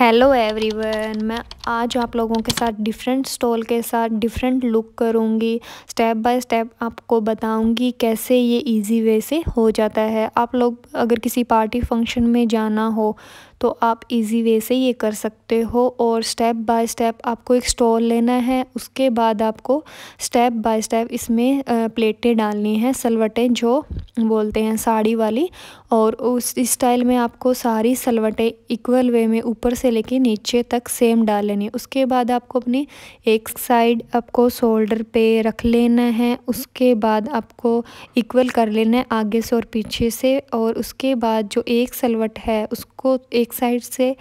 hello everyone मैं आज आप लोगों के साथ डिफरेंट स्टॉल के साथ डिफरेंट लुक करूँगी स्टेप बाय स्टेप आपको बताऊँगी कैसे ये इजी वे से हो जाता है आप लोग अगर किसी पार्टी फंक्शन में जाना हो तो आप इजी वे से ये कर सकते हो और स्टेप बाय स्टेप आपको एक स्टॉल लेना है उसके बाद आपको स्टेप बाय स्टेप इसमें प्लेटें डालनी हैं सलवटें जो बोलते हैं साड़ी वाली और उस स्टाइल में आपको सारी सलवटें इक्वल वे में ऊपर से लेके नीचे तक सेम डाल लेनी है उसके बाद आपको अपनी एक साइड आपको शोल्डर पे रख लेना है उसके बाद आपको इक्वल कर लेना है आगे से और पीछे से और उसके बाद जो एक सलवट है उसको एक साइड से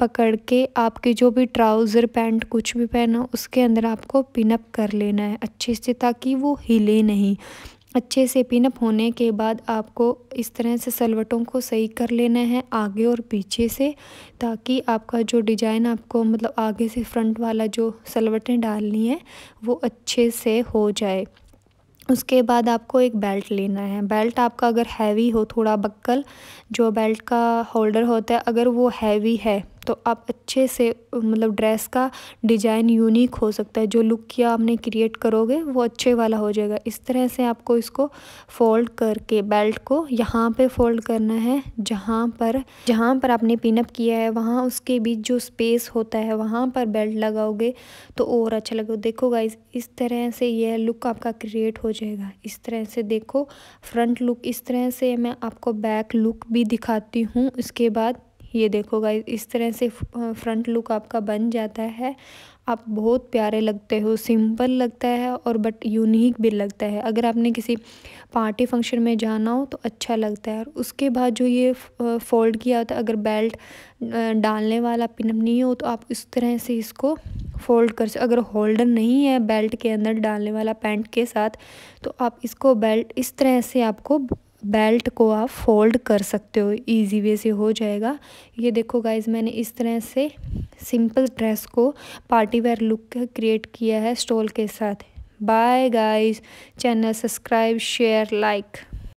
पकड़ के आपके जो भी ट्राउज़र पैंट कुछ भी पहनो उसके अंदर आपको पिनअप कर लेना है अच्छे से ताकि वो हिले नहीं अच्छे से पिनअप होने के बाद आपको इस तरह से सलवटों को सही कर लेना है आगे और पीछे से ताकि आपका जो डिजाइन आपको मतलब आगे से फ्रंट वाला जो सलवटें डालनी है वो अच्छे से हो जाए उसके बाद आपको एक बेल्ट लेना है बेल्ट आपका अगर हैवी हो थोड़ा बक्कल जो बेल्ट का होल्डर होता है अगर वो हैवी है तो आप अच्छे से मतलब ड्रेस का डिज़ाइन यूनिक हो सकता है जो लुक किया आपने क्रिएट करोगे वो अच्छे वाला हो जाएगा इस तरह से आपको इसको फोल्ड करके बेल्ट को यहाँ पे फोल्ड करना है जहाँ पर जहाँ पर आपने पिनअप किया है वहाँ उसके बीच जो स्पेस होता है वहाँ पर बेल्ट लगाओगे तो और अच्छा लगेगा देखो गाइज इस तरह से यह लुक आपका क्रिएट हो जाएगा इस तरह से देखो फ्रंट लुक इस तरह से मैं आपको बैक लुक भी दिखाती हूँ इसके बाद ये देखो गाइस इस तरह से फ्रंट लुक आपका बन जाता है आप बहुत प्यारे लगते हो सिंपल लगता है और बट यूनिक भी लगता है अगर आपने किसी पार्टी फंक्शन में जाना हो तो अच्छा लगता है और उसके बाद जो ये फोल्ड किया होता है अगर बेल्ट डालने वाला पिनअप नहीं हो तो आप इस तरह से इसको फोल्ड कर सकते अगर होल्डर नहीं है बेल्ट के अंदर डालने वाला पैंट के साथ तो आप इसको बेल्ट इस तरह से आपको बेल्ट को आप फोल्ड कर सकते हो इजी वे से हो जाएगा ये देखो गाइज मैंने इस तरह से सिंपल ड्रेस को पार्टी वेयर लुक क्रिएट किया है स्टोल के साथ bye guys channel subscribe share like